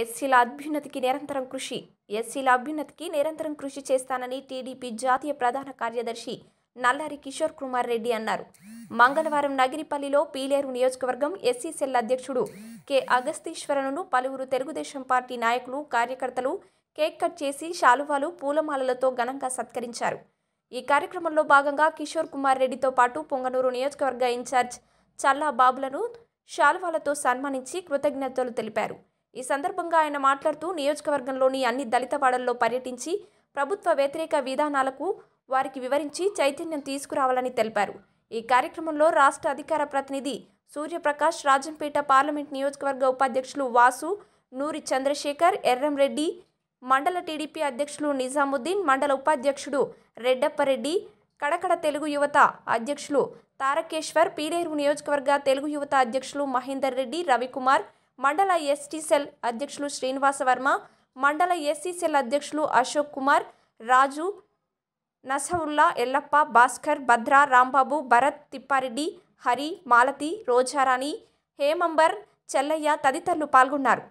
ఎస్సీల అభ్యున్నతికి నిరంతరం కృషి ఎస్సీల అభ్యున్నతికి నిరంతరం కృషి చేస్తానని టీడీపీ జాతీయ ప్రధాన కార్యదర్శి నల్లారి కిషోర్ కుమార్ రెడ్డి అన్నారు మంగళవారం నగిరిపల్లిలో పీలేరు నియోజకవర్గం ఎస్సీ సెల్ అధ్యక్షుడు కె అగస్తీశ్వరను పలువురు తెలుగుదేశం పార్టీ నాయకులు కార్యకర్తలు కేక్ కట్ చేసి శాలువాలు పూలమాలలతో ఘనంగా సత్కరించారు ఈ కార్యక్రమంలో భాగంగా కిషోర్ కుమార్ రెడ్డితో పాటు పొంగనూరు నియోజకవర్గ ఇన్ఛార్జ్ చల్లా బాబులను శాలువాలతో సన్మానించి కృతజ్ఞతలు తెలిపారు ఈ సందర్భంగా ఆయన మాట్లాడుతూ నియోజకవర్గంలోని అన్ని దళిత పాడల్లో పర్యటించి ప్రభుత్వ వ్యతిరేక విధానాలకు వారికి వివరించి చైతన్యం తీసుకురావాలని తెలిపారు ఈ కార్యక్రమంలో రాష్ట్ర అధికార ప్రతినిధి సూర్యప్రకాష్ రాజంపేట పార్లమెంట్ నియోజకవర్గ ఉపాధ్యక్షులు వాసు నూరి చంద్రశేఖర్ ఎర్రంరెడ్డి మండల టీడీపీ అధ్యక్షులు నిజాముద్దీన్ మండల ఉపాధ్యక్షుడు రెడ్డప్పరెడ్డి కడకడ తెలుగు యువత అధ్యక్షులు తారకేశ్వర్ పీలేరు నియోజకవర్గ తెలుగు యువత అధ్యక్షులు మహేందర్ రెడ్డి రవికుమార్ మండల ఎస్టీ సెల్ అధ్యక్షులు శ్రీనివాసవర్మ మండల ఎస్సీ సెల్ అధ్యక్షులు అశోక్ కుమార్ రాజు నసవుల్లా ఎల్లప్ప భాస్కర్ భద్ర రాంబాబు భరత్ తిప్పారెడ్డి హరి మాలతి రోజారాణి హేమంబర్ చెల్లయ్య తదితరులు పాల్గొన్నారు